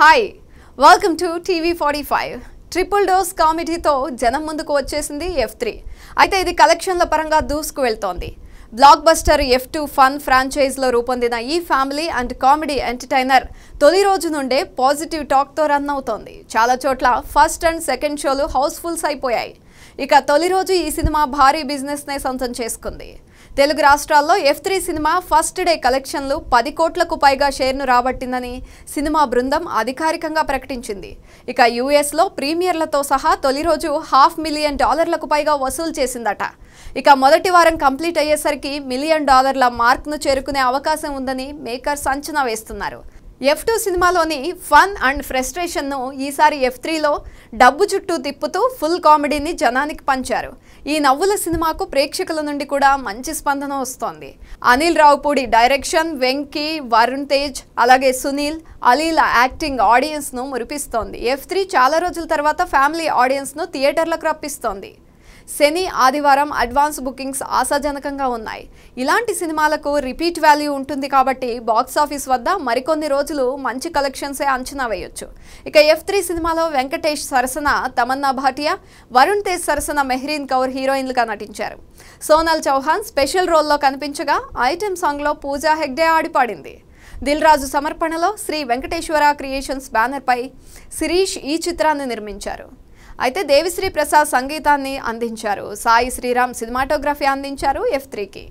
hi welcome to TV forty five triple dose కామెడీతో జనం ముందుకు వచ్చేసింది ఎఫ్ త్రీ అయితే ఇది కలెక్షన్ల పరంగా దూసుకు వెళ్తోంది blockbuster F two fun ఫ్రాంచైజ్లో రూపొందిన ఈ ఫ్యామిలీ అండ్ కామెడీ ఎంటర్టైనర్ తొలి రోజు నుండే పాజిటివ్ టాక్తో రన్ అవుతోంది చాలా చోట్ల ఫస్ట్ అండ్ సెకండ్ షోలు హౌస్ఫుల్స్ అయిపోయాయి ఇక తొలి రోజు ఈ సినిమా భారీ బిజినెస్నే సొంతం చేసుకుంది తెలుగు రాష్ట్రాల్లో ఎఫ్ త్రీ సినిమా ఫస్ట్ డే కలెక్షన్లు పది కోట్లకు పైగా షేర్ను రాబట్టిందని సినిమా బృందం అధికారికంగా ప్రకటించింది ఇక యుఎస్లో ప్రీమియర్లతో సహా తొలి రోజు హాఫ్ మిలియన్ డాలర్లకు పైగా వసూలు చేసిందట ఇక మొదటి వారం కంప్లీట్ అయ్యేసరికి మిలియన్ డాలర్ల మార్క్ను చేరుకునే అవకాశం ఉందని మేకర్స్ అంచనా వేస్తున్నారు ఎఫ్ టూ సినిమాలోని ఫన్ అండ్ ఫ్రస్ట్రేషన్ను ఈసారి ఎఫ్ త్రీలో డబ్బు చుట్టూ తిప్పుతూ ఫుల్ కామెడీని జనానికి పంచారు ఈ నవ్వుల సినిమాకు ప్రేక్షకుల నుండి కూడా మంచి స్పందన వస్తోంది అనిల్ రావుపూడి డైరెక్షన్ వెంకీ వరుణ్ తేజ్ అలాగే సునీల్ అలీల యాక్టింగ్ ఆడియన్స్ను మురిపిస్తోంది ఎఫ్ త్రీ చాలా రోజుల తర్వాత ఫ్యామిలీ ఆడియన్స్ను థియేటర్లకు రప్పిస్తోంది శని ఆదివారం అడ్వాన్స్ బుకింగ్స్ ఆశాజనకంగా ఉన్నాయి ఇలాంటి సినిమాలకు రిపీట్ వాల్యూ ఉంటుంది కాబట్టి బాక్సాఫీస్ వద్ద మరికొన్ని రోజులు మంచి కలెక్షన్సే అంచనా వేయొచ్చు ఇక ఎఫ్ త్రీ సినిమాలో వెంకటేష్ సరసన తమన్నా భాటియా వరుణ్ తేజ్ సరసన మెహ్రీన్ కౌర్ హీరోయిన్లుగా నటించారు సోనల్ చౌహాన్ స్పెషల్ రోల్లో కనిపించగా ఐటెం సాంగ్లో పూజా హెగ్డే ఆడిపాడింది రాజు సమర్పణలో శ్రీ వెంకటేశ్వర క్రియేషన్స్ బ్యానర్పై శిరీష్ ఈ చిత్రాన్ని నిర్మించారు అయితే దేవిశ్రీ ప్రసాద్ సంగీతాన్ని అందించారు సాయి శ్రీరామ్ సినిమాటోగ్రఫీ అందించారు ఎఫ్ త్రీకి